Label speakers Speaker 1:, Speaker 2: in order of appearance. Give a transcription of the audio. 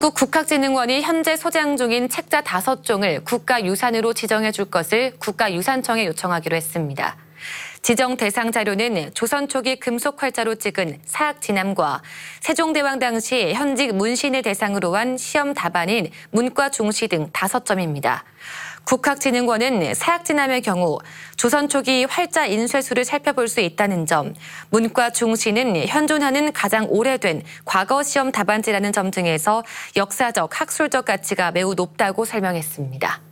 Speaker 1: 국 국학진흥원이 현재 소장 중인 책자 5종을 국가유산으로 지정해 줄 것을 국가유산청에 요청하기로 했습니다. 지정 대상 자료는 조선 초기 금속 활자로 찍은 사학 진함과 세종대왕 당시 현직 문신을 대상으로 한 시험 답안인 문과 중시 등 다섯 점입니다. 국학진흥원은 사학진함의 경우 조선 초기 활자 인쇄수를 살펴볼 수 있다는 점, 문과 중시는 현존하는 가장 오래된 과거 시험 답안지라는 점 등에서 역사적, 학술적 가치가 매우 높다고 설명했습니다.